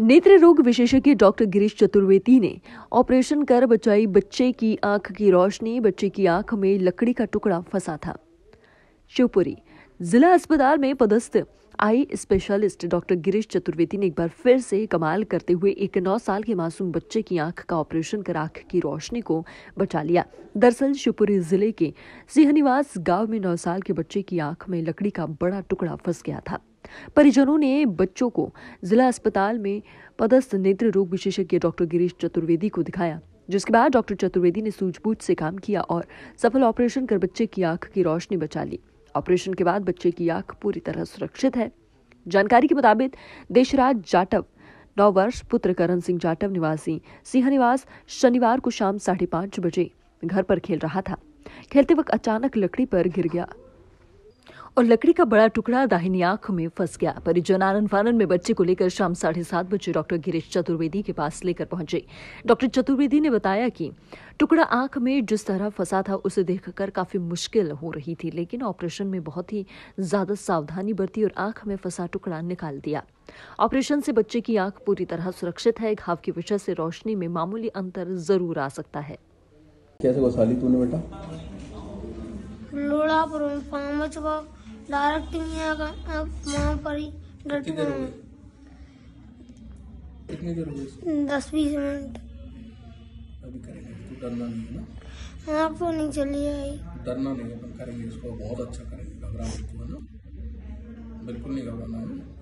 नेत्र रोग विशेषज्ञ डॉक्टर गिरीश चतुर्वेदी ने ऑपरेशन कर बचाई बच्चे की आंख की रोशनी बच्चे की आंख में लकड़ी का टुकड़ा फंसा था शिवपुरी जिला अस्पताल में पदस्थ eye specialist doctor Girish Chaturvedi ने एक बार फिर से कमाल करते हुए एक नौ साल के मासूम बच्चे की आंख का ऑपरेशन कर आंख की रोशनी को बचा लिया दरअसल शिवपुरी जिले के सिंहनिवास गांव में नौ साल के बच्चे की आंख में लकड़ी का बड़ा टुकड़ा फंस गया था परिजनों ने बच्चों को जिला अस्पताल में पदस्थ नेत्र रोग विशेषज्ञ डॉक्टर गिरीश चतुर्वेदी को दिखाया जिसके बाद डॉक्टर चतुर्वेदी ने सूझबूझ से काम किया और सफल ऑपरेशन कर बच्चे की आंख की रोशनी बचा ली ऑपरेशन के बाद बच्चे की आंख पूरी तरह सुरक्षित है जानकारी के मुताबिक देशराज जाटव नौ वर्ष पुत्र करण सिंह जाटव निवासी सिंह निवास शनिवार को शाम साढ़े पांच बजे घर पर खेल रहा था खेलते वक्त अचानक लकड़ी पर गिर गया और लकड़ी का बड़ा टुकड़ा दाहिनी आंख में फंस गया परिजन आनंद फानंद में बच्चे को लेकर शाम साढ़े सात बजे डॉक्टर गिरीश चतुर्वेदी के पास लेकर पहुंचे डॉक्टर चतुर्वेदी ने बताया कि टुकड़ा आंख में जिस तरह फंसा था उसे देखकर काफी मुश्किल हो रही थी लेकिन ऑपरेशन में बहुत ही ज्यादा सावधानी बरती और आंख में फंसा टुकड़ा निकाल दिया ऑपरेशन से बच्चे की आंख पूरी तरह सुरक्षित है घाव की वजह से रोशनी में मामूली अंतर जरूर आ सकता है कैसे बेटा डायरेक्टिंग डायरेक्ट वहाँ पर ही डट गए कितनी देर हो गई दस बीस मिनट अभी करेंगे तो डरना नहीं है ना हाँ, तो नहीं चलिए डरना नहीं है करेंगे इसको बहुत अच्छा करेंगे घबराना है ना बिल्कुल नहीं घबराना है ना